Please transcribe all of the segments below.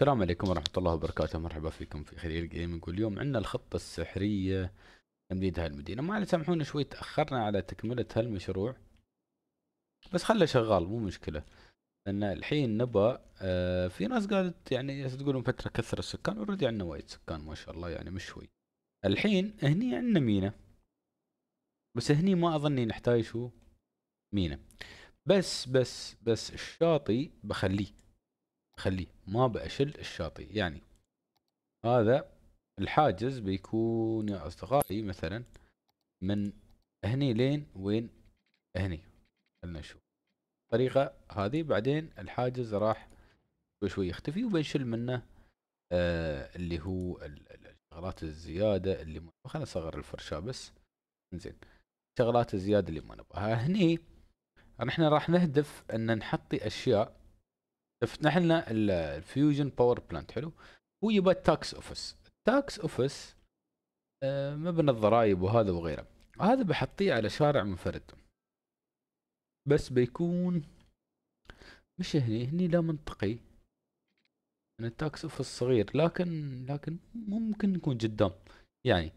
السلام عليكم ورحمة الله وبركاته مرحبا فيكم في خليل جيمنج واليوم عندنا الخطة السحرية تمديد هالمدينة ما سامحونا شوي تأخرنا على تكملة هالمشروع بس خله شغال مو مشكلة لأن الحين نبى آه في ناس قالت يعني تقولون فترة كثر السكان اوريدي عندنا وايد سكان ما شاء الله يعني مش شوي الحين هني عندنا مينا بس هني ما أظني نحتاج شو مينا بس بس بس الشاطئ بخليه خليه ما بأشل الشاطئ يعني هذا الحاجز بيكون يا اصدقائي مثلا من هني لين وين هني خلنا نشوف الطريقة هذه بعدين الحاجز راح شوي شوي يختفي وبنشل منه آه اللي هو الشغلات الزيادة اللي ما خلنا نصغر الفرشاة بس زين الشغلات الزيادة اللي ما نبغاها هني نحن راح نهدف ان نحطي اشياء شفنا احنا الفيوجن باور بلانت حلو هو يبى تاكس اوفيس التاكس اوفيس مبنى الضرائب وهذا وغيره هذا بحطيه على شارع منفرد بس بيكون مش هني هني لا منطقي ان التاكس اوفيس صغير لكن لكن ممكن يكون قدام يعني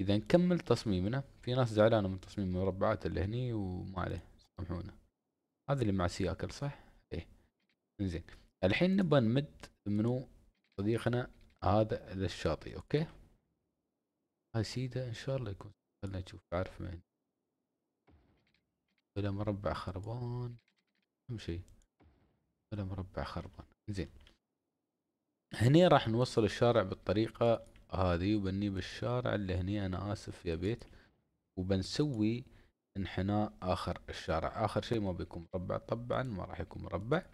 اذا نكمل تصميمنا في ناس زعلانه من تصميم المربعات اللي هني وما عليه سامحونا هذا اللي مع سياكل صح زين الحين نبغى نمد منو صديقنا هذا للشاطئ اوكي هسيده ان شاء الله يكون خلنا نشوف عارف من ولا مربع خربان اهم شيء ولا مربع خربان زين هني راح نوصل الشارع بالطريقة هذه وبني بالشارع اللي هني انا اسف يا بيت وبنسوي انحناء اخر الشارع اخر شيء ما بيكون مربع طبعا ما راح يكون مربع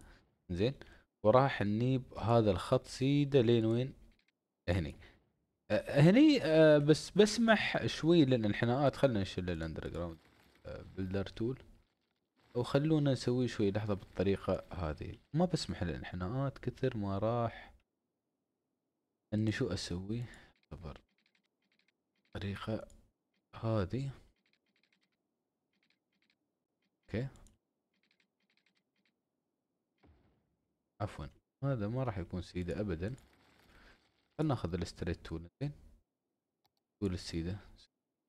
زين وراح نجيب هذا الخط سيده لين وين هني هني بس بسمح شوي لان الحناءات آه، خلنا نشيل الاندر جراوند بلدر تول وخلونا نسوي شوي لحظه بالطريقه هذه ما بسمح للانحناءات آه، كثر ما راح اني شو اسوي صبر الطريقه هذه اوكي عفوا هذا ما راح يكون سيدة ابدا خلنا ناخذ الستريت تول زين تول السيدة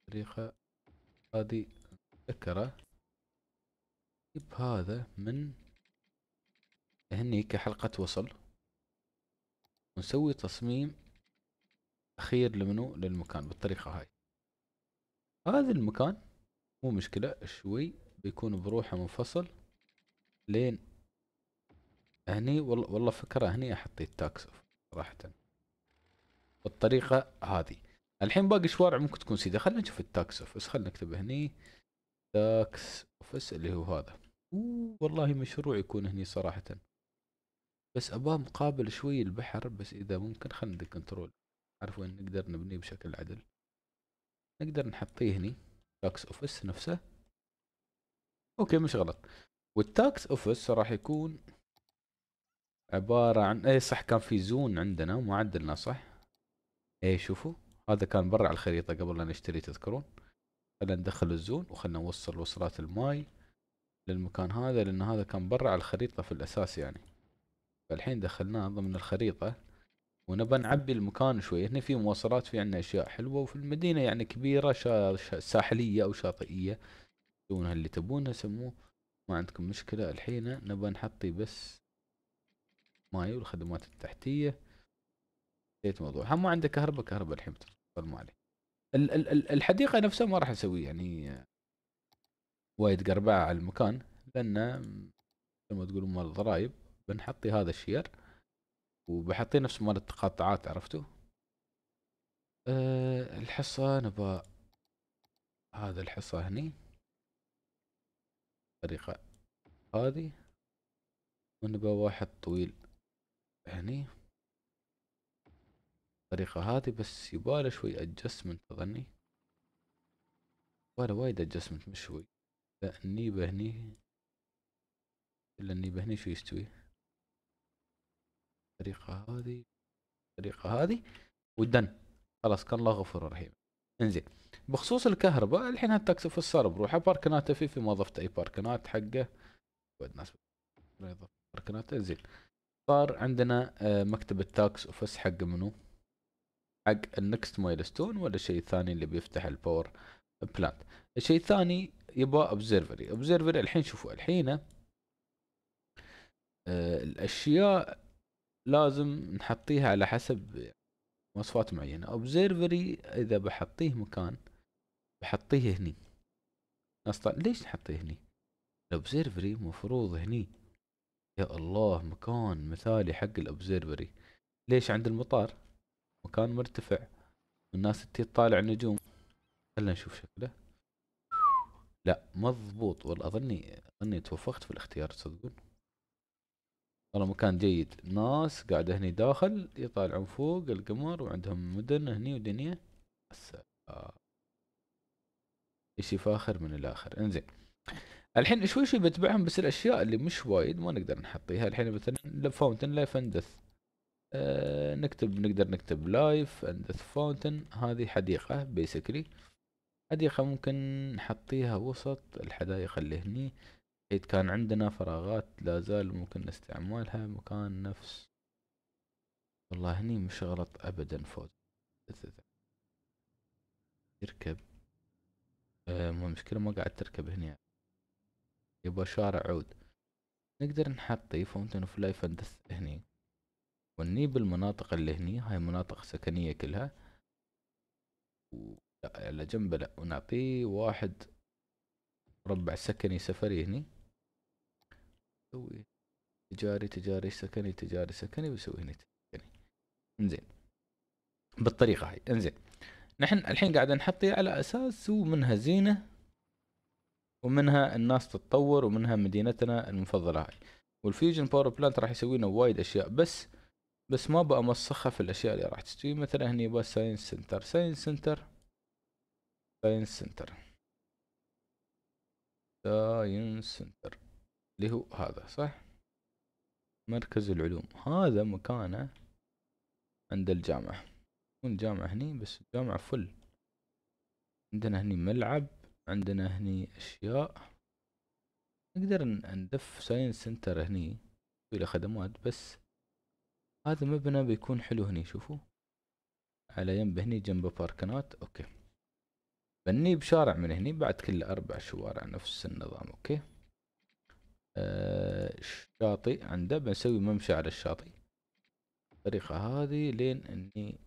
طريقة هذه مذكرة نجيب هذا من هني كحلقة وصل ونسوي تصميم أخير لمنو للمكان بالطريقة هاي هذا المكان مو مشكلة شوي بيكون بروحه منفصل لين هني والله والله فكرة هني احط التاكس صراحة بالطريقة هذه الحين باقي شوارع ممكن تكون سيدة خلينا نشوف التاكس اوفيس خلينا نكتب هني تاكس اوفيس اللي هو هذا أوه والله مشروع يكون هني صراحة بس اباه مقابل شوي البحر بس اذا ممكن خلينا ندق كنترول عارف وين نقدر نبنيه بشكل عدل نقدر نحطيه هني تاكس اوفيس نفسه اوكي مش غلط والتاكس اوفيس راح يكون عبارة عن اي صح كان في زون عندنا ما عدلنا صح اي شوفوا هذا كان برا على الخريطة قبل لا نشتري تذكرون خلنا ندخل الزون وخلنا نوصل وصلات الماي للمكان هذا لان هذا كان برا على الخريطة في الاساس يعني فالحين دخلناه ضمن الخريطة ونبى نعبي المكان شوي هنا في مواصلات في عندنا اشياء حلوة وفي المدينة يعني كبيرة شا... شا... ساحلية او شاطئية سوونها اللي تبونها سموه ما عندكم مشكلة الحين نبى نحطي بس ماي والخدمات التحتيه نسيت موضوع هم ما عنده كهرباء كهرباء الحين ما ال الحديقه نفسها ما راح اسوي يعني وايد قربعه على المكان لان زي ما تقولون مال الضرايب بنحطي هذا الشير وبحطي نفس مال التقاطعات عرفتوا أه الحصة نبى هذا الحصة هني طريقة هذه ونبا واحد طويل هني الطريقة هذه بس يباله شوي ادجستمنت اظني يباله وايد ادجستمنت مش شوي لا النيبة هني الا النيبة هني شو يستوي الطريقة هذه الطريقة هذه ودن خلاص كان الله غفور رحيم انزين بخصوص الكهرباء الحين في صار بروحه باركنات في في ما ضفت اي باركنات حقه بعد ناس باركنات زين صار عندنا مكتب التاكس اوفيس حق منو حق النكست مايلستون ولا شيء ثاني اللي بيفتح الباور بلانت الشيء الثاني يبغى اوبزرفري اوبزرفري الحين شوفوا الحين آه، الاشياء لازم نحطيها على حسب مواصفات معينه اوبزرفري اذا بحطيه مكان بحطيه هني اصلا ليش نحطيه هني الاوبزرفري مفروض هني يا الله مكان مثالي حق الأوبزيرفري ليش عند المطار مكان مرتفع والناس تي تطالع النجوم خلنا نشوف شكله لا مضبوط والله اظني اظني توفقت في الاختيار تصدقون والله مكان جيد ناس قاعدة هني داخل يطالعون فوق القمر وعندهم مدن هني ودنيا اشي فاخر من الاخر انزين الحين شوي شوي بتبعهم بس الاشياء اللي مش وايد ما نقدر نحطيها الحين مثلا فاونتن لايف اندث أه نكتب نقدر نكتب لايف اندث فاونتن هذه حديقه بيسكلي حديقه ممكن نحطيها وسط الحدائق اللي هني إذ كان عندنا فراغات لا زال ممكن استعمالها مكان نفس والله هني مش غلط ابدا فوز تركب آه مشكلة ما قاعد تركب يعني. يبغى شارع عود نقدر نحطي فونتن اوف لايف اندست هني وني المناطق اللي هني هاي مناطق سكنية كلها و... لا على جنبه لا ونعطيه واحد مربع سكني سفري هني نسوي تجاري تجاري سكني تجاري سكني ويسوي هني سكني انزين بالطريقة هاي انزين نحن الحين قاعد نحطي على اساس سو منها زينة ومنها الناس تتطور ومنها مدينتنا المفضلة هاي والفيوجن باور بلانت راح يسوي لنا وايد اشياء بس بس ما بأمسخها في الاشياء اللي راح تستوي مثلا هني بس ساينس سنتر ساينس سنتر ساينس سنتر ساينس سنتر اللي هو هذا صح مركز العلوم هذا مكانه عند الجامعة الجامعة هني بس الجامعة فل عندنا هني ملعب عندنا هني اشياء نقدر ندف ساينس سنتر هني الى خدمات بس هذا مبنى بيكون حلو هني شوفوا على يم هني جنب باركنات اوكي بني بشارع من هني بعد كل اربع شوارع نفس النظام اوكي آه الشاطئ عنده بنسوي ممشى على الشاطئ الطريقة هذه لين اني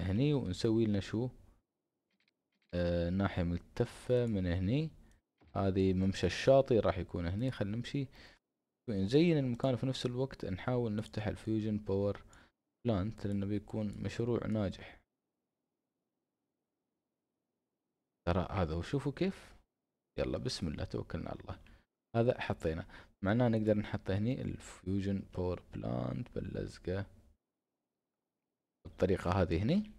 هني ونسوي لنا شو الناحية ناحية ملتفة من هني هذه ممشى الشاطئ راح يكون هني خلينا نمشي نزين المكان في نفس الوقت نحاول نفتح الفيوجن باور بلانت لأنه بيكون مشروع ناجح ترى هذا وشوفوا كيف يلا بسم الله توكلنا على الله هذا حطينا معناه نقدر نحط هني الفيوجن باور بلانت باللزقة بالطريقة هذه هني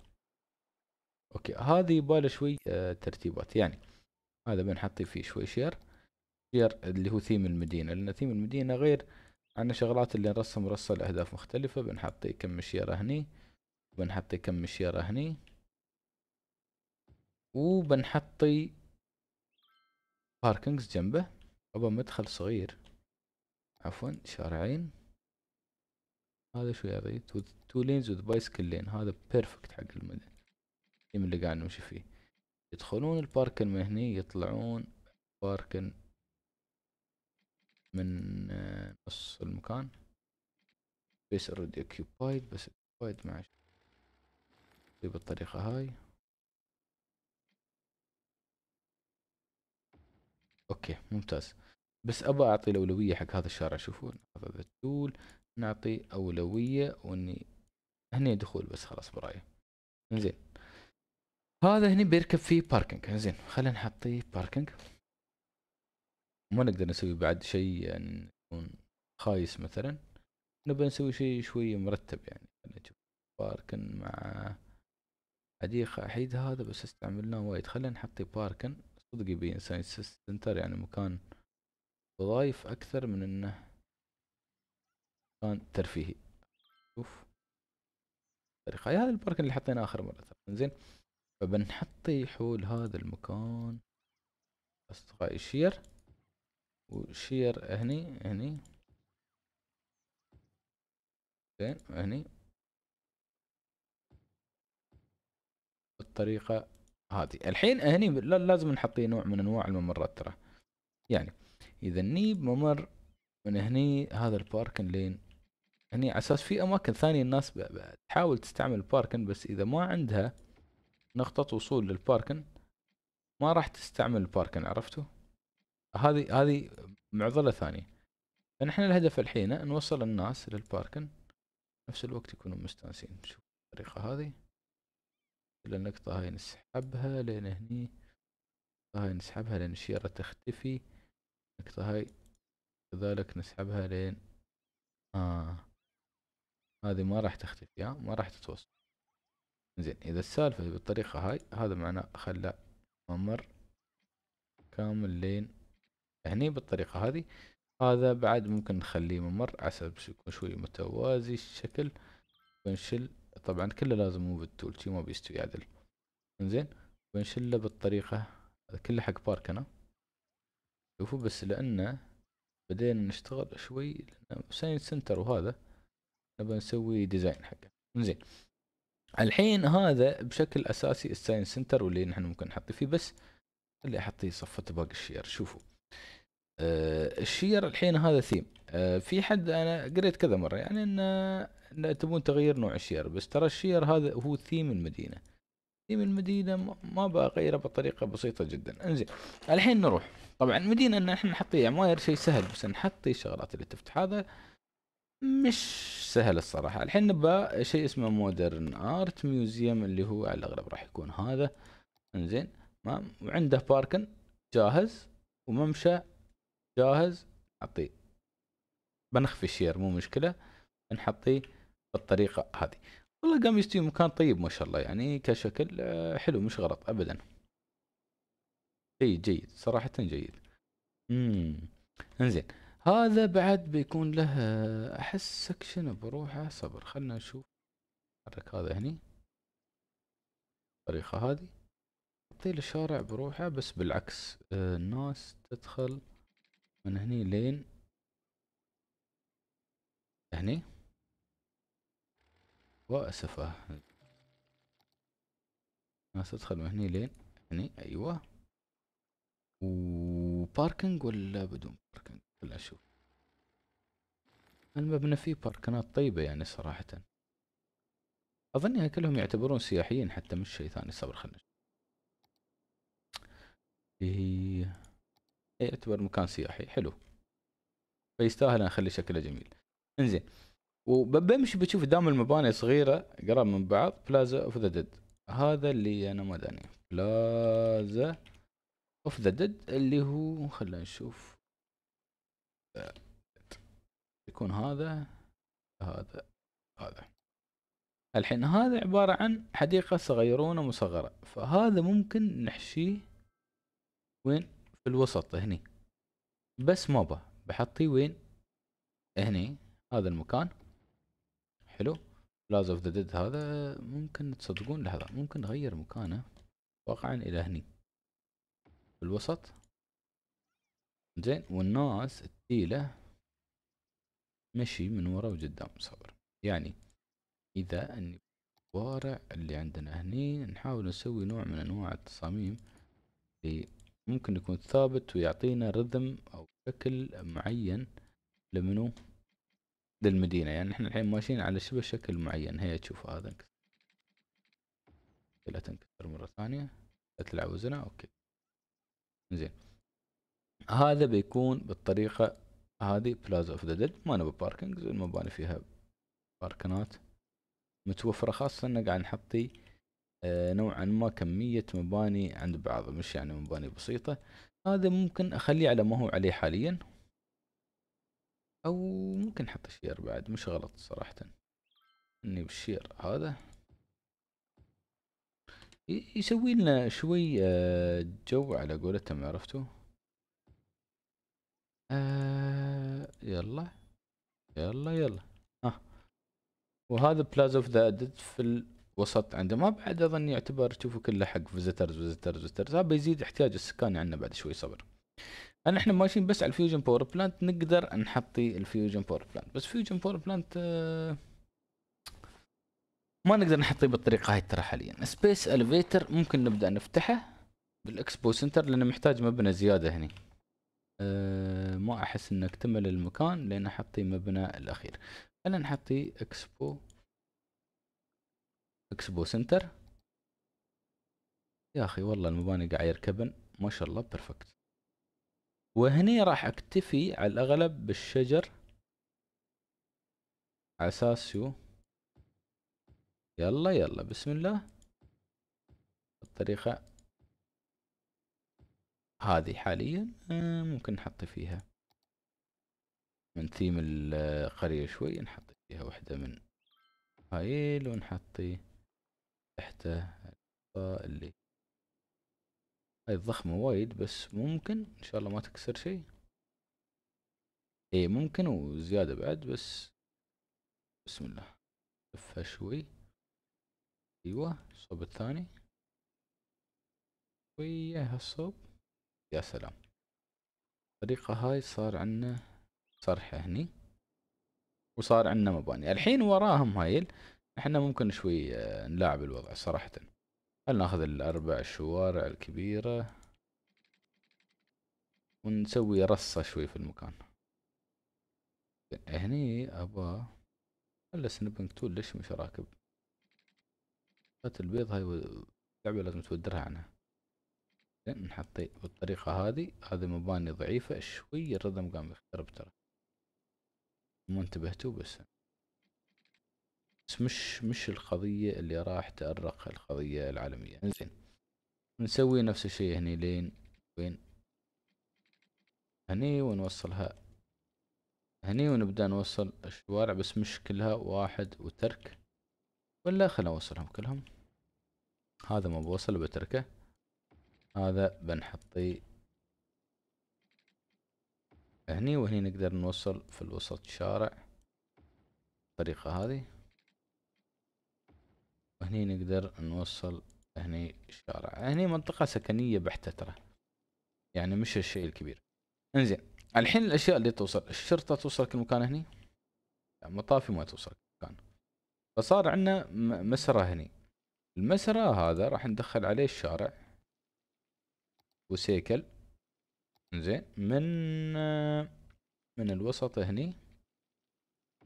اوكي هذه يباله شوي آه، ترتيبات يعني هذا بنحطي فيه شوي شير شير اللي هو ثيم المدينة لأن ثيم المدينة غير عن شغلات اللي نرسم رسة لأهداف مختلفة بنحطي كم شيرة هني وبنحطي كم شيرة هني وبنحطي باركنجز جنبه أبا مدخل صغير عفوا شارعين هذا شو يعطي تو لينز وذ بايسكل لين هذا بيرفكت حق المدينة التيم اللي قاعد نمشي فيه يدخلون الباركن من هني آه، يطلعون باركن من نص المكان بس اوريدي اوكيبايد بس اوكيبايد مع بالطريقة هاي اوكي ممتاز بس ابى اعطي الاولوية حق هذا الشارع شوفون هذا التول نعطي اولوية واني هني دخول بس خلاص برايي زين هذا هني بيركب فيه باركنج زين خلينا نحطيه باركنج ما نقدر نسوي بعد شيء يعني يكون خايس مثلا نبي نسوي شيء شوي مرتب يعني نجيب باركن مع حديقة احيد هذا بس استعملناه وايد خلينا نحط باركن صدق يبي ساينس سنتر يعني مكان وظايف أكثر من إنه مكان ترفيهي شوف هذا الباركن اللي حطيناه آخر مرة زين فبنحطي حول هذا المكان اصدقائي شير وشير هني هني زين هني بالطريقة هذه الحين هني لازم نحطي نوع من انواع الممرات ترى يعني اذا ني ممر من هني هذا الباركن لين هني على اساس في اماكن ثانية الناس تحاول تستعمل الباركن بس اذا ما عندها نقطة وصول للباركن ما راح تستعمل الباركن عرفتوا هذه هذه معضلة ثانية فنحن الهدف الحين نوصل الناس للباركن نفس الوقت يكونوا مستانسين شوف الطريقة هذه إلى النقطة هاي نسحبها لين هني هاي نسحبها لين الشيرة تختفي النقطة هاي كذلك نسحبها لين آه هذه ما راح تختفي ها ما راح تتوصل زين إذا السالفة بالطريقة هاي هذا معناه خلى ممر كامل لين هني بالطريقة هذي هذا بعد ممكن نخليه ممر عسب يكون شوي متوازي الشكل بنشل طبعا كله لازم مو بالتول شي ما بيستوي عدل زين بنشله بالطريقة هذا كله حق بارك أنا شوفوا بس لأنه بدينا نشتغل شوي لانه سنتر وهذا نبى نسوي ديزاين حقه زين الحين هذا بشكل اساسي الساين سنتر واللي نحن ممكن نحطه فيه بس اللي احطيه صفة باقي الشير شوفوا أه الشير الحين هذا ثيم أه في حد انا قريت كذا مره يعني ان, تبون تغيير نوع الشير بس ترى الشير هذا هو ثيم المدينه ثيم المدينه ما بغيره بطريقه بسيطه جدا انزين الحين نروح طبعا المدينه ان احنا نحط عماير شيء سهل بس نحط شغلات اللي تفتح هذا مش سهل الصراحة الحين نبى شيء اسمه مودرن ارت ميوزيوم اللي هو على الاغلب راح يكون هذا انزين تمام وعنده باركن جاهز وممشى جاهز نعطيه بنخفي الشير مو مشكلة نحطيه بالطريقة هذه والله قام يستوي مكان طيب ما شاء الله يعني كشكل آه، حلو مش غلط ابدا جيد جيد صراحة جيد امم انزين هذا بعد بيكون له احس سكشن بروحه صبر خلنا نشوف حرك هذا هني الطريقة هذي تعطي الشارع بروحه بس بالعكس آه الناس تدخل من هني لين هني وأسفة الناس تدخل من هني لين هني أيوة وباركنج ولا بدون باركنج أشوف المبنى فيه باركنات طيبة يعني صراحة أظنها كلهم يعتبرون سياحيين حتى مش شيء ثاني صبر خلنا هي إيه، يعتبر مكان سياحي حلو فيستاهل أن أخلي شكله جميل انزين وبمشي بشوف دام المباني صغيرة قراب من بعض بلازا اوف ذا ديد هذا اللي أنا ما داني بلازا اوف ذا ديد اللي هو خلنا نشوف يكون هذا هذا هذا الحين هذا عبارة عن حديقة صغيرونة مصغرة فهذا ممكن نحشيه وين في الوسط هني بس ما به بحطيه وين هني هذا المكان حلو بلاز اوف ذا ديد هذا ممكن تصدقون لحظة ممكن نغير مكانه واقعا الى هني في الوسط زين والناس ديله مشي من ورا وقدام صور يعني إذا أني الشوارع اللي عندنا هني نحاول نسوي نوع من أنواع التصاميم اللي ممكن يكون ثابت ويعطينا رذم أو شكل معين لمنو للمدينة يعني احنا الحين ماشيين على شبه شكل معين هي تشوف هذا آه، انكسر إيه، لا تنكسر مرة ثانية لا تلعب وزنها اوكي زين هذا بيكون بالطريقة هذه بلازا اوف ذا ديد ما نبي باركنجز المباني فيها باركنات متوفرة خاصة ان قاعد نحطي آه، نوعا ما كمية مباني عند بعض مش يعني مباني بسيطة هذا ممكن اخليه على ما هو عليه حاليا او ممكن نحط شير بعد مش غلط صراحة اني بالشير هذا يسوي لنا شوي آه، جو على قولتهم عرفتوا آه يلا يلا يلا آه. وهذا بلازا اوف ذا ادد في الوسط عنده ما بعد اظن يعتبر شوفوا كله حق فيزيترز فيزيترز فيزيترز هذا بيزيد احتياج السكان عندنا بعد شوي صبر انا احنا ماشيين بس على الفيوجن باور بلانت نقدر نحطي الفيوجن باور بلانت بس فيوجن باور بلانت آه ما نقدر نحطيه بالطريقه هاي ترى حاليا سبيس الفيتر ممكن نبدا نفتحه بالاكسبو سنتر لانه محتاج مبنى زياده هني آه، ما احس انه اكتمل المكان لان حطي مبنى الاخير خلينا نحطي اكسبو اكسبو سنتر يا اخي والله المباني قاعد يركبن ما شاء الله بيرفكت وهني راح اكتفي على الاغلب بالشجر شو يلا يلا بسم الله الطريقه هذه حاليا آه، ممكن نحط فيها من ثيم القرية شوي نحط فيها واحدة من هاي ونحطي تحته اللي هاي الضخمة وايد بس ممكن ان شاء الله ما تكسر شيء اي ممكن وزيادة بعد بس بسم الله لفها شوي ايوه الصوب الثاني شوية هالصوب يا سلام الطريقة هاي صار عنا صرحة هني وصار عنا مباني الحين وراهم هايل احنا ممكن شوي آه، نلاعب الوضع صراحة خلنا ناخذ الاربع الشوارع الكبيرة ونسوي رصة شوي في المكان هني ابا خلى سنبنك تول ليش مش راكب البيض هاي لعبة لازم تودرها عنها نحطي بالطريقة هذه هذه مباني ضعيفة شوي الرذم قام يخترب ترى ما انتبهتوا بس بس مش مش القضية اللي راح تأرق القضية العالمية زين نسوي نفس الشيء هني لين وين هني ونوصلها هني ونبدأ نوصل الشوارع بس مش كلها واحد وترك ولا خلنا نوصلهم كلهم هذا ما بوصل بتركه هذا بنحطيه هني وهني نقدر نوصل في الوسط شارع الطريقة هذه وهني نقدر نوصل هني شارع هني منطقة سكنية بحتة ترى يعني مش الشيء الكبير انزين الحين الاشياء اللي توصل الشرطة توصل كل مكان هني مطافي ما توصل كل مكان فصار عندنا مسرة هني المسرة هذا راح ندخل عليه الشارع وسيكل زين من من الوسط هني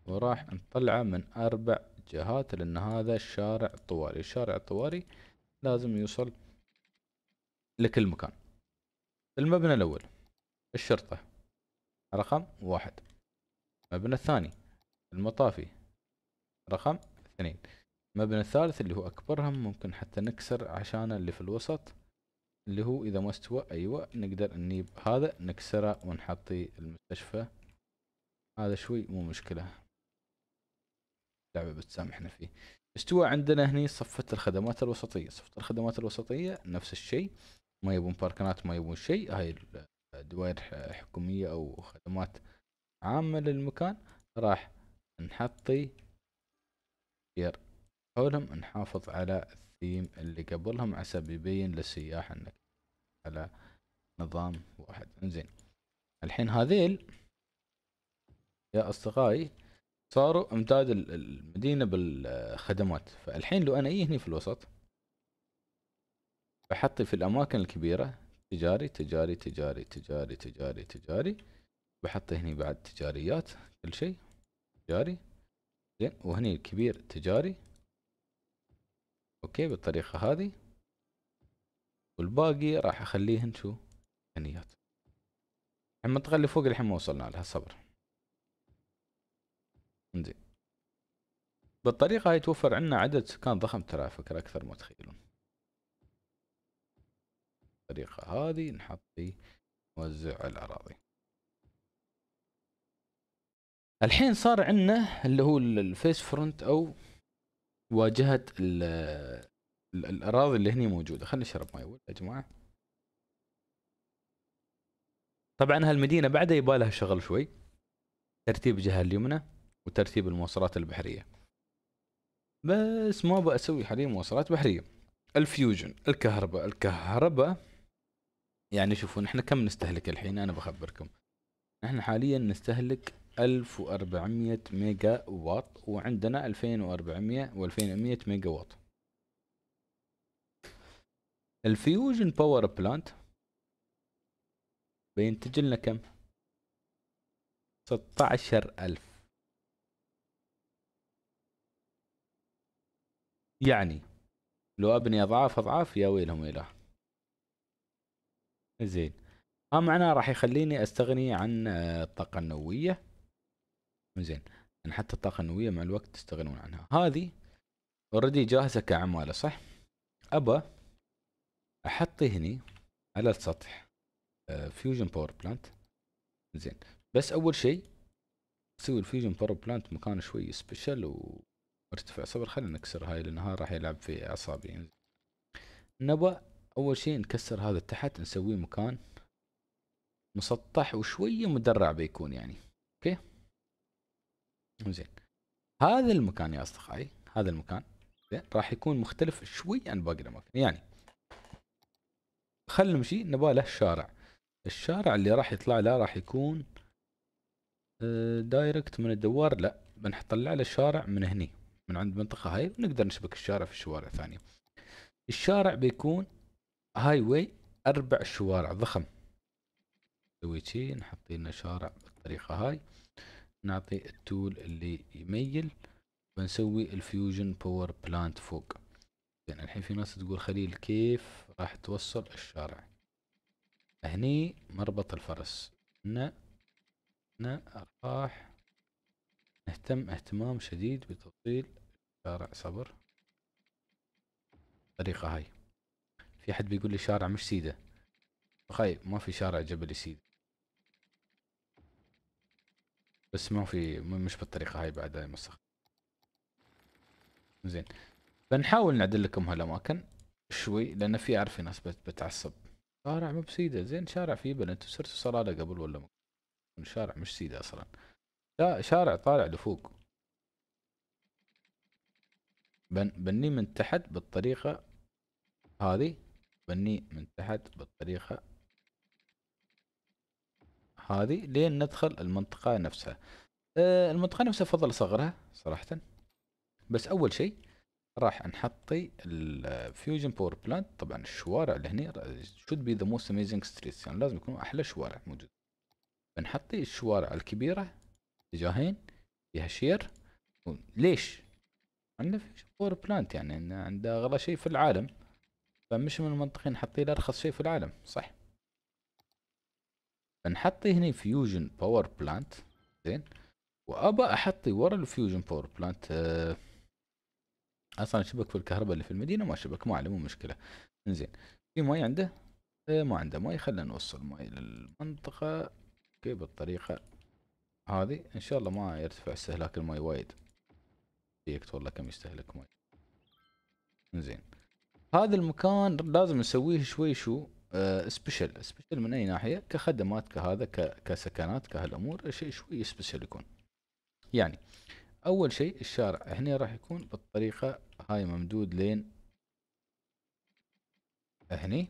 وراح نطلعه من اربع جهات لان هذا الشارع الطواري الشارع الطواري لازم يوصل لكل مكان المبنى الاول الشرطة رقم واحد المبنى الثاني المطافي رقم اثنين المبنى الثالث اللي هو اكبرهم ممكن حتى نكسر عشان اللي في الوسط اللي هو اذا ما استوى ايوه نقدر نجيب هذا نكسره ونحطي المستشفى هذا شوي مو مشكله لعبه بتسامحنا فيه استوى عندنا هني صفة الخدمات الوسطية صفة الخدمات الوسطية نفس الشيء ما يبون باركنات ما يبون شيء هاي الدوائر حكومية أو خدمات عامة للمكان راح نحطي خير حولهم نحافظ على الثيم اللي قبلهم عسى يبين للسياح انك على نظام واحد انزين الحين هذيل يا اصدقائي صاروا امداد المدينه بالخدمات فالحين لو انا اجي هني في الوسط بحطي في الاماكن الكبيره تجاري تجاري تجاري تجاري تجاري تجاري بحط هني بعد تجاريات كل شيء تجاري زين وهني الكبير تجاري اوكي بالطريقة هذه والباقي راح اخليهن شو ثنيات المنطقة اللي فوق الحين ما وصلنا لها صبر زين بالطريقة هاي توفر عنا عدد سكان ضخم ترى فكرة أكثر ما تخيلون بالطريقة هذه نحط نوزع الأراضي الحين صار عندنا اللي هو الفيس فرونت أو واجهه الاراضي اللي هني موجوده خلينا نشرب ماي يا جماعه طبعا هالمدينه بعدها يبالها شغل شوي ترتيب جهه اليمنى وترتيب المواصلات البحريه بس ما بسوي حاليا مواصلات بحريه الفيوجن الكهرباء الكهرباء يعني شوفوا نحن كم نستهلك الحين انا بخبركم نحن حاليا نستهلك ألف وأربعمية ميجا واط وعندنا ألفين وأربعمية وألفين ميجا واط الفيوجن باور بلانت بينتج لنا كم؟ ستة عشر ألف يعني لو أبني أضعاف أضعاف يا ويلهم إله زين ها معناه راح يخليني أستغني عن آه، الطاقة النووية زين يعني حتى الطاقه النوويه مع الوقت تستغنون عنها هذه اوريدي جاهزه كعماله صح ابى احط هني على السطح فيوجن باور بلانت زين بس اول شيء اسوي الفيوجن باور بلانت مكان شوي سبيشل وارتفع صبر خلينا نكسر هاي لان هاي راح يلعب في اعصابي نبى اول شيء نكسر هذا تحت نسويه مكان مسطح وشويه مدرع بيكون يعني زين هذا المكان يا اصدقائي هذا المكان زين راح يكون مختلف شوي عن باقي الاماكن يعني خلينا نمشي له شارع الشارع اللي راح يطلع له راح يكون دايركت آه، من الدوار لا بنطلع له الشارع من هني من عند منطقة هاي ونقدر نشبك الشارع في الشوارع الثانية الشارع بيكون هاي واي أربع شوارع ضخم نسوي شي نحط لنا شارع بالطريقة هاي نعطي التول اللي يميل بنسوي الفيوجن باور بلانت فوق زين يعني الحين في ناس تقول خليل كيف راح توصل الشارع هني مربط الفرس هنا هنا راح نهتم اهتمام شديد بتوصيل شارع صبر الطريقة هاي في حد بيقول لي شارع مش سيدة خايب ما في شارع جبل سيدة بس ما في مش بالطريقه هاي بعد هاي مسخ زين بنحاول نعدل لكم هالاماكن شوي لان في اعرف في ناس بتعصب شارع مو بسيده زين شارع فيه بنت صرت صلاله قبل ولا مو شارع مش سيده اصلا لا شارع طالع لفوق بن بني من تحت بالطريقه هذه بني من تحت بالطريقه هذه لين ندخل المنطقة نفسها أه، المنطقة نفسها أفضل أصغرها صراحة بس أول شيء راح نحطي الفيوجن باور بلانت طبعا الشوارع اللي هنا should be the most amazing streets يعني لازم يكونوا أحلى شوارع موجودة بنحطي الشوارع الكبيرة اتجاهين فيها شير طيب، ليش؟ عندنا فيوجن باور بلانت يعني عنده أغلى شيء في العالم فمش من المنطقي نحطي له أرخص شيء في العالم صح نحط هنا فيوجن باور بلانت زين وابى احط ورا الفيوجن باور بلانت اصلا شبك في الكهرباء اللي في المدينه ما شبك ما عليه مو مشكله زين في ماي عنده إيه، ما عنده ماي خلينا نوصل ماي للمنطقه اوكي بالطريقه هذه ان شاء الله ما يرتفع استهلاك الماي وايد فيكت والله كم يستهلك ماي زين هذا المكان لازم نسويه شوي شو سبيشل آه، سبيشل من اي ناحيه كخدمات كهذا كسكنات كهالامور شيء شوي سبيشل يكون يعني اول شيء الشارع هنا راح يكون بالطريقه هاي ممدود لين هني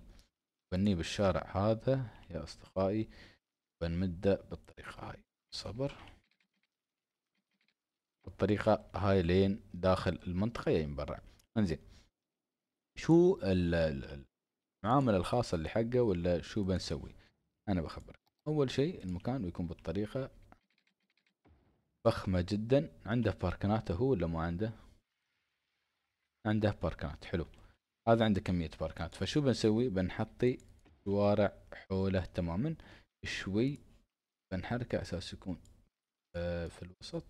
بني بالشارع هذا يا اصدقائي بنمده بالطريقه هاي صبر بالطريقه هاي لين داخل المنطقه يا برا انزين شو ال المعاملة الخاصة اللي حقه ولا شو بنسوي انا بخبرك اول شيء المكان بيكون بالطريقة فخمة جدا عنده باركناته هو ولا ما عنده عنده باركنات حلو هذا عنده كمية باركنات فشو بنسوي بنحطي شوارع حوله تماما شوي بنحركه اساس يكون آه، في الوسط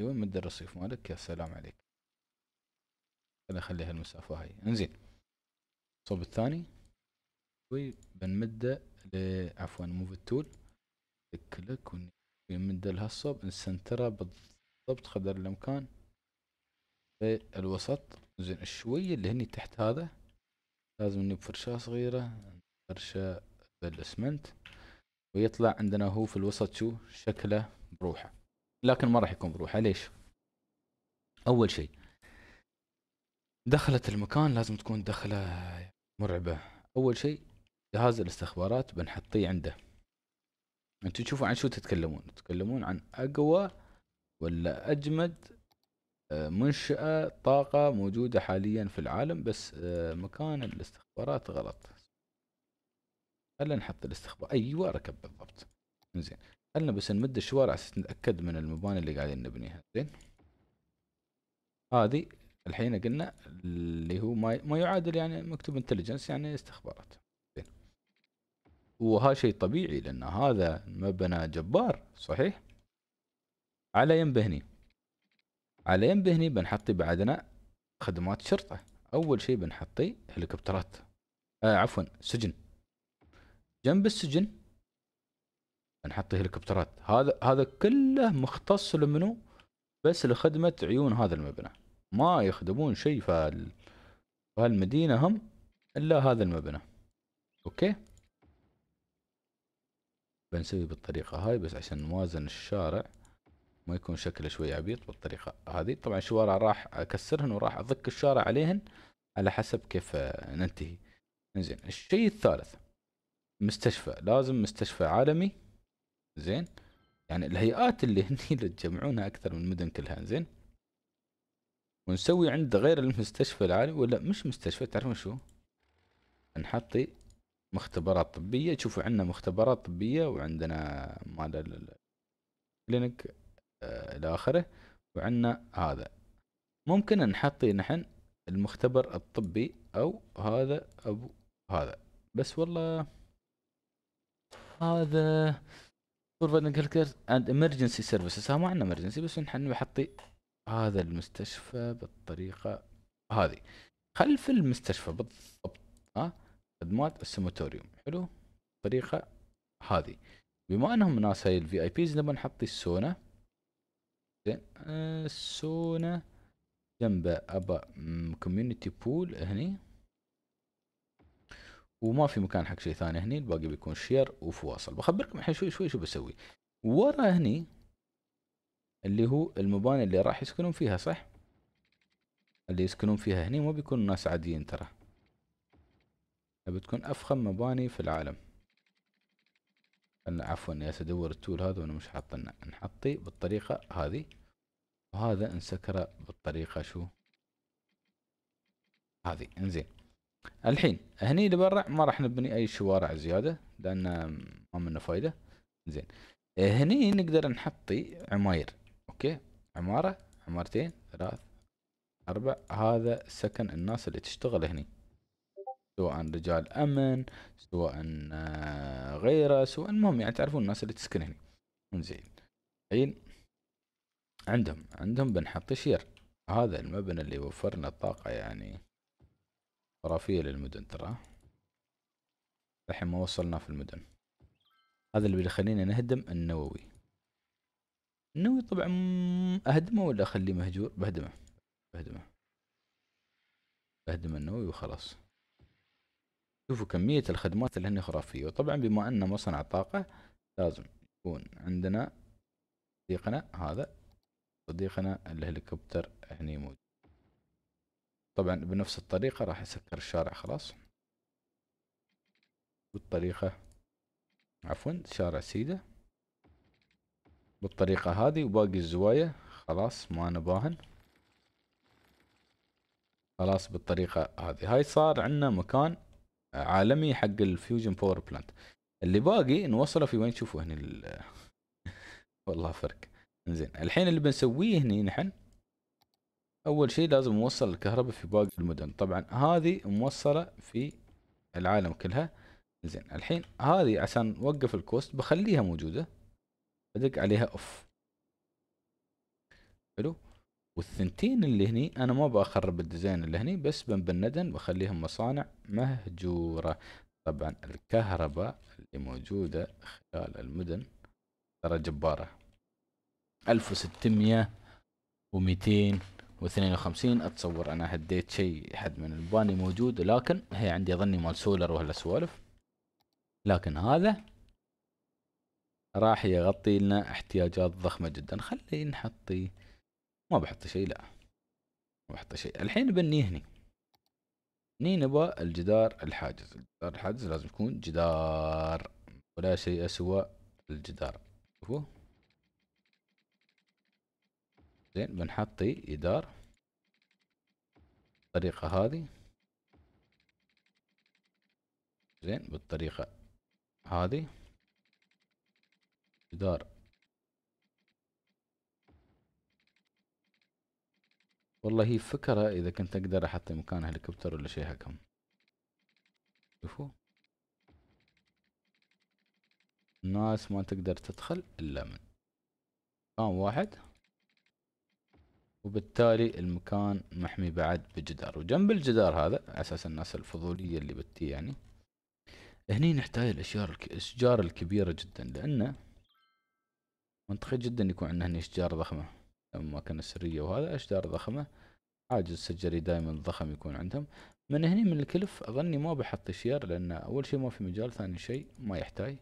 ايوه مد الرصيف مالك يا سلام عليك خلينا نخلي هالمسافة هاي انزين الصوب الثاني شوي بنمده ل عفوا موف التول كليك ونمده لهالصوب نسنتره بالضبط قدر الامكان الوسط زين شوية اللي هني تحت هذا لازم نجيب فرشاة صغيرة فرشة بالاسمنت ويطلع عندنا هو في الوسط شو شكله بروحه لكن ما راح يكون بروحه ليش؟ اول شيء دخلة المكان لازم تكون دخلة مرعبة أول شيء جهاز الاستخبارات بنحطيه عنده انتوا تشوفوا عن شو تتكلمون تتكلمون عن أقوى ولا أجمد آه، منشأة طاقة موجودة حاليا في العالم بس آه، مكان الاستخبارات غلط خلنا نحط الاستخبار أيوة ركب بالضبط زين خلنا بس نمد الشوارع عشان نتأكد من المباني اللي قاعدين نبنيها زين هذه الحين قلنا اللي هو ما, ما يعادل يعني مكتوب انتليجنس يعني استخبارات زين وهذا شيء طبيعي لان هذا مبنى جبار صحيح على ينبهني هني على ينبهني هني بنحطي بعدنا خدمات شرطه اول شيء بنحطي هليكوبترات آه عفوا سجن جنب السجن بنحط هليكوبترات هذا هذا كله مختص لمنو بس لخدمه عيون هذا المبنى ما يخدمون شيء في هالمدينة هم إلا هذا المبنى أوكي بنسوي بالطريقة هاي بس عشان نوازن الشارع ما يكون شكله شوي عبيط بالطريقة هذه طبعا الشوارع راح أكسرهن وراح أضك الشارع عليهن على حسب كيف ننتهي زين الشيء الثالث مستشفى لازم مستشفى عالمي زين يعني الهيئات اللي هني اللي تجمعونها اكثر من المدن كلها زين ونسوي عند غير المستشفى العالي ولا مش مستشفى تعرفون شو نحطي مختبرات طبية شوفوا عندنا مختبرات طبية وعندنا مال كلينك آه، الى اخره وعندنا هذا ممكن نحطي نحن المختبر الطبي او هذا او هذا بس والله هذا فور فايدنج هيلث كير اند امرجنسي سيرفيسز ما عندنا امرجنسي بس نحن بحطي هذا المستشفى بالطريقة هذه خلف المستشفى بالضبط ها خدمات السماتوريوم حلو الطريقة هذه بما انهم ناس هاي الفي اي بيز نبغى نحط السونا زين السونا جنبه ابا كوميونتي بول هني وما في مكان حق شيء ثاني هني الباقي بيكون شير وفواصل بخبركم الحين شوي شوي شو بسوي ورا هني اللي هو المباني اللي راح يسكنون فيها صح اللي يسكنون فيها هني ما بيكونوا ناس عاديين ترى بتكون افخم مباني في العالم عفوا يا ادور التول هذا وانا مش حاطنه نحطي بالطريقة هذه وهذا انسكره بالطريقة شو هذه انزين الحين هني لبرا ما راح نبني اي شوارع زيادة لان ما منه فايدة زين هني نقدر نحطي عماير اوكي عمارة عمارتين ثلاث اربع هذا سكن الناس اللي تشتغل هني سواء رجال امن سواء آه، غيره سواء المهم يعني تعرفون الناس اللي تسكن هني انزين الحين عندهم عندهم بنحط شير هذا المبنى اللي وفرنا الطاقة يعني خرافية للمدن ترى الحين ما وصلنا في المدن هذا اللي بيخلينا نهدم النووي نوي طبعا اهدمه ولا اخليه مهجور بهدمه بهدمه بهدم النووي وخلاص شوفوا كمية الخدمات اللي هن خرافية وطبعا بما أن مصنع طاقة لازم يكون عندنا صديقنا هذا صديقنا الهليكوبتر هني موجود طبعا بنفس الطريقة راح يسكر الشارع خلاص بالطريقة عفوا شارع سيدة بالطريقة هذه وباقي الزوايا خلاص ما نباهن خلاص بالطريقة هذه هاي صار عندنا مكان عالمي حق الفيوجن باور بلانت اللي باقي نوصله في وين شوفوا هنا ال... والله فرق زين الحين اللي بنسويه هني نحن اول شيء لازم نوصل الكهرباء في باقي المدن طبعا هذه موصله في العالم كلها زين الحين هذه عشان نوقف الكوست بخليها موجوده بدق عليها اوف حلو والثنتين اللي هني انا ما بخرب الديزاين اللي هني بس بنبندن بخليهم مصانع مهجوره طبعا الكهرباء اللي موجوده خلال المدن ترى جباره 1600 و200 و52 اتصور انا هديت شيء حد من الباني موجود لكن هي عندي ظني مال سولر وهالسوالف لكن هذا راح يغطي لنا احتياجات ضخمة جدا خلي نحطي ما بحط شيء لا ما بحط شيء الحين بني هني هني نبغى الجدار الحاجز الجدار الحاجز لازم يكون جدار ولا شيء اسوء الجدار شوفوا زين بنحطي جدار بالطريقة هذه زين بالطريقة هذه جدار والله هي فكرة إذا كنت أقدر أحط مكان هليكوبتر ولا شيء هكم شوفوا الناس ما تقدر تدخل إلا من مكان آه، واحد وبالتالي المكان محمي بعد بجدار وجنب الجدار هذا على أساس الناس الفضولية اللي بتي يعني هني نحتاج الأشجار الكبيرة جدا لأنه منطقي جدا يكون عندنا هنا اشجار ضخمة لما كان السرية وهذا أشجار ضخمة حاجز سجري دائما ضخم يكون عندهم من هني من الكلف أظني ما بحط شير لأن أول شيء ما في مجال ثاني شيء ما يحتاج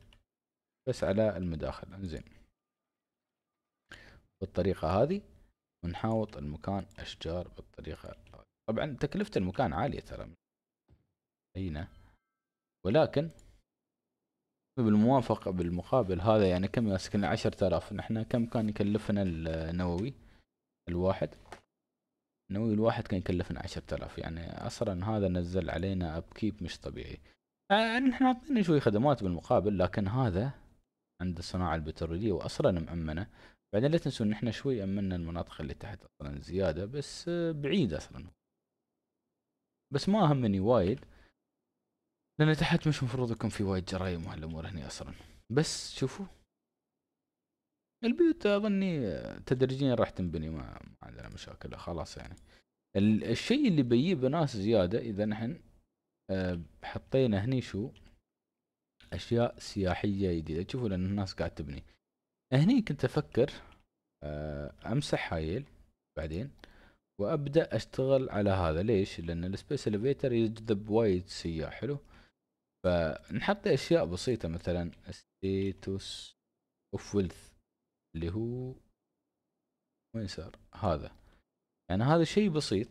بس على المداخل زين بالطريقة هذه ونحاوط المكان أشجار بالطريقة طبعا تكلفة المكان عالية ترى هنا ولكن بالموافقة بالمقابل هذا يعني كم ماسك عشرة آلاف نحن كم كان يكلفنا النووي الواحد النووي الواحد كان يكلفنا عشرة آلاف يعني أصلا هذا نزل علينا أبكيب مش طبيعي آه، نحن أعطينا شوي خدمات بالمقابل لكن هذا عند الصناعة البترولية وأصلا مأمنة بعدين لا تنسوا ان احنا شوي امنا المناطق اللي تحت اصلا زياده بس بعيد اصلا بس ما همني وايد لان تحت مش مفروض يكون في وايد جرايم وهالامور هنا اصلا بس شوفوا البيوت اظني تدريجيا راح تنبني ما عندنا مشاكل خلاص يعني الشيء اللي بيجيب ناس زياده اذا نحن آه، حطينا هني شو اشياء سياحيه جديده شوفوا لان الناس قاعد تبني هني كنت افكر آه، امسح هايل بعدين وابدا اشتغل على هذا ليش لان السبيس اليفيتر يجذب وايد سياح حلو فنحط اشياء بسيطه مثلا ستيتوس اوف ويلث اللي هو وين صار هذا يعني هذا شيء بسيط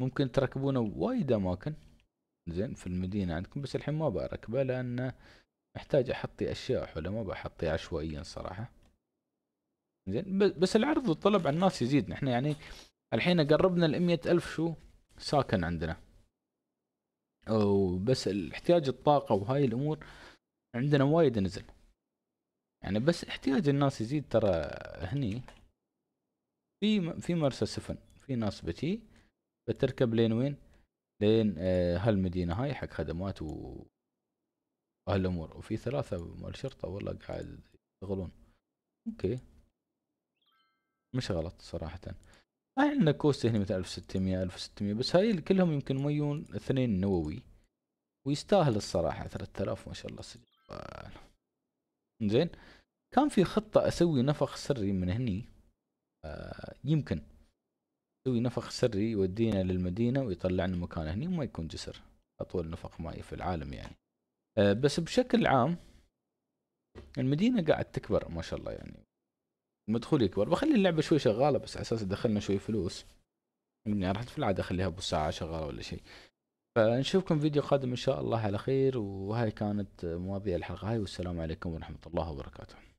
ممكن تركبونه وايد اماكن زين في المدينة عندكم بس الحين ما بركبه لأنه محتاج أحطي أشياء حلوة ما بحطي عشوائيا صراحة زين بس العرض والطلب على الناس يزيد نحن يعني الحين قربنا ال ألف شو ساكن عندنا وبس احتياج الطاقه وهاي الامور عندنا وايد نزل يعني بس احتياج الناس يزيد ترى هني في في مرسى سفن في ناس بتي بتركب لين وين لين آه هالمدينه هاي حق خدمات و هالامور وفي ثلاثه مال شرطه والله قاعد يشتغلون اوكي مش غلط صراحه عندنا كوست هنا مثل 1600 1600 بس هاي كلهم يمكن ميون اثنين نووي ويستاهل الصراحة 3000 ما شاء الله سجل زين كان في خطة اسوي نفق سري من هني آه يمكن اسوي نفق سري يودينا للمدينة ويطلعنا مكان هني وما يكون جسر اطول نفق مائي في العالم يعني آه بس بشكل عام المدينة قاعد تكبر ما شاء الله يعني المدخول يكبر بخلي اللعبه شوي شغاله بس على اساس دخلنا شوي فلوس يعني راح في العاده اخليها ابو ساعه شغاله ولا شيء فنشوفكم فيديو قادم ان شاء الله على خير وهاي كانت مواضيع الحلقه هاي والسلام عليكم ورحمه الله وبركاته